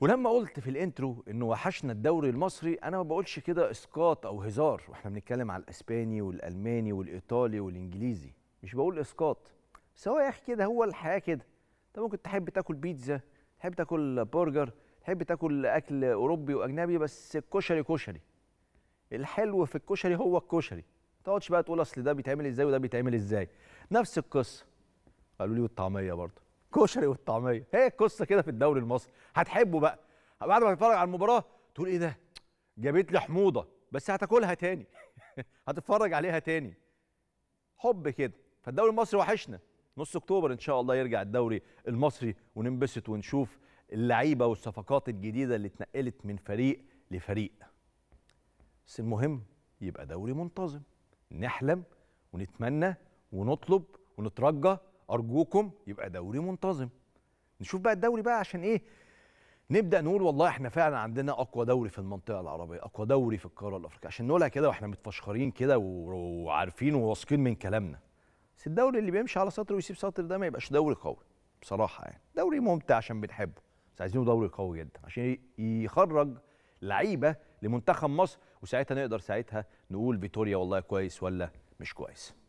ولما قلت في الانترو انه وحشنا الدوري المصري انا ما بقولش كده اسقاط او هزار واحنا بنتكلم على الاسباني والالماني والايطالي والانجليزي مش بقول اسقاط سواء يا اخي كده هو الحياه كده انت ممكن تحب تاكل بيتزا تحب تاكل برجر تحب تاكل اكل اوروبي واجنبي بس الكشري كشري الحلو في الكشري هو الكشري ما تقعدش بقى تقول اصل ده بيتعمل ازاي وده بيتعمل ازاي نفس القصه قالوا لي والطعميه برضه الكشري والطعميه هي القصه كده في الدوري المصري هتحبه بقى بعد ما تتفرج على المباراه تقول ايه ده جابت لي حموضه بس هتاكلها تاني هتتفرج عليها تاني حب كده فالدوري المصري وحشنا نص اكتوبر ان شاء الله يرجع الدوري المصري وننبسط ونشوف اللعيبه والصفقات الجديده اللي اتنقلت من فريق لفريق بس المهم يبقى دوري منتظم نحلم ونتمنى ونطلب ونترجى ارجوكم يبقى دوري منتظم نشوف بقى الدوري بقى عشان ايه نبدا نقول والله احنا فعلا عندنا اقوى دوري في المنطقه العربيه اقوى دوري في القاره الافريقيه عشان نقولها كده واحنا متفشخرين كده وعارفين وواثقين من كلامنا بس الدوري اللي بيمشي على سطر ويسيب سطر ده ما يبقاش دوري قوي بصراحه يعني دوري ممتع عشان بنحبه بس عايزينه دوري قوي جدا عشان يخرج لعيبه لمنتخب مصر وساعتها نقدر ساعتها نقول فيتوريا والله كويس ولا مش كويس